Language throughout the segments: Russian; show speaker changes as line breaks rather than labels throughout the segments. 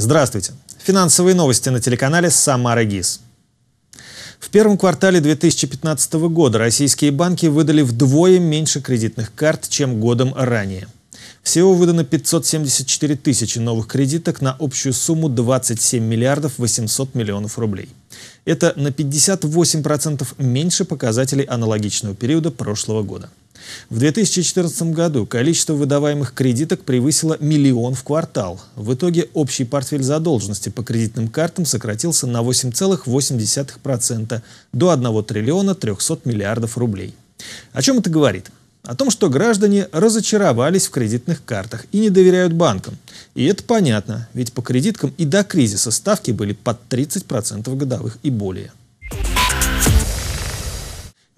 Здравствуйте. Финансовые новости на телеканале «Самара ГИС». В первом квартале 2015 года российские банки выдали вдвое меньше кредитных карт, чем годом ранее. Всего выдано 574 тысячи новых кредиток на общую сумму 27 миллиардов 800 миллионов рублей. Это на 58% меньше показателей аналогичного периода прошлого года. В 2014 году количество выдаваемых кредиток превысило миллион в квартал. В итоге общий портфель задолженности по кредитным картам сократился на 8,8% до 1 триллиона 300 миллиардов рублей. О чем это говорит? О том, что граждане разочаровались в кредитных картах и не доверяют банкам. И это понятно, ведь по кредиткам и до кризиса ставки были под 30% годовых и более.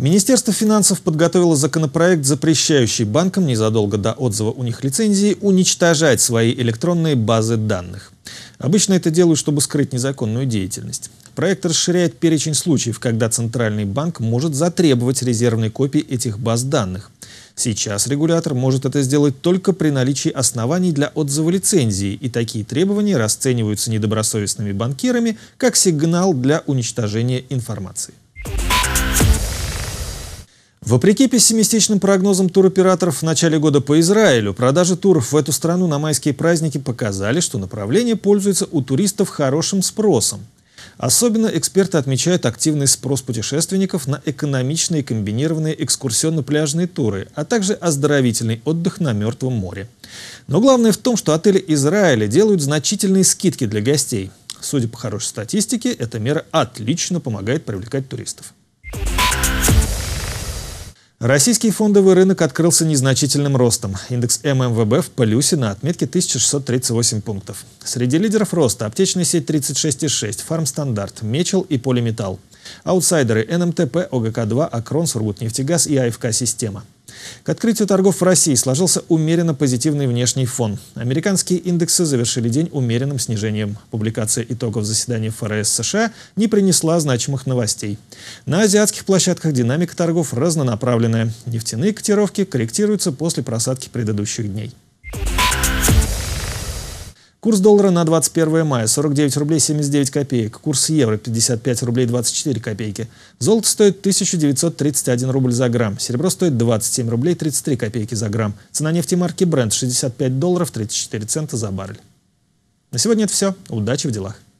Министерство финансов подготовило законопроект, запрещающий банкам незадолго до отзыва у них лицензии уничтожать свои электронные базы данных. Обычно это делают, чтобы скрыть незаконную деятельность. Проект расширяет перечень случаев, когда Центральный банк может затребовать резервные копии этих баз данных. Сейчас регулятор может это сделать только при наличии оснований для отзыва лицензии, и такие требования расцениваются недобросовестными банкирами как сигнал для уничтожения информации. Вопреки пессимистичным прогнозам туроператоров в начале года по Израилю, продажи туров в эту страну на майские праздники показали, что направление пользуется у туристов хорошим спросом. Особенно эксперты отмечают активный спрос путешественников на экономичные комбинированные экскурсионно-пляжные туры, а также оздоровительный отдых на Мертвом море. Но главное в том, что отели Израиля делают значительные скидки для гостей. Судя по хорошей статистике, эта мера отлично помогает привлекать туристов. Российский фондовый рынок открылся незначительным ростом. Индекс ММВБ в плюсе на отметке 1638 пунктов. Среди лидеров роста аптечная сеть 36,6, Фармстандарт, Мечел и Полиметалл. Аутсайдеры НМТП, ОГК-2, Акрон, Сургутнефтегаз и АФК-система. К открытию торгов в России сложился умеренно позитивный внешний фон. Американские индексы завершили день умеренным снижением. Публикация итогов заседания ФРС США не принесла значимых новостей. На азиатских площадках динамика торгов разнонаправленная. Нефтяные котировки корректируются после просадки предыдущих дней. Курс доллара на 21 мая 49 рублей 79 копеек. Курс евро 55 рублей 24 копейки. Золото стоит 1931 рубль за грамм. Серебро стоит 27 рублей 33 копейки за грамм. Цена нефти марки Brent 65 долларов 34 цента за баррель. На сегодня это все. Удачи в делах.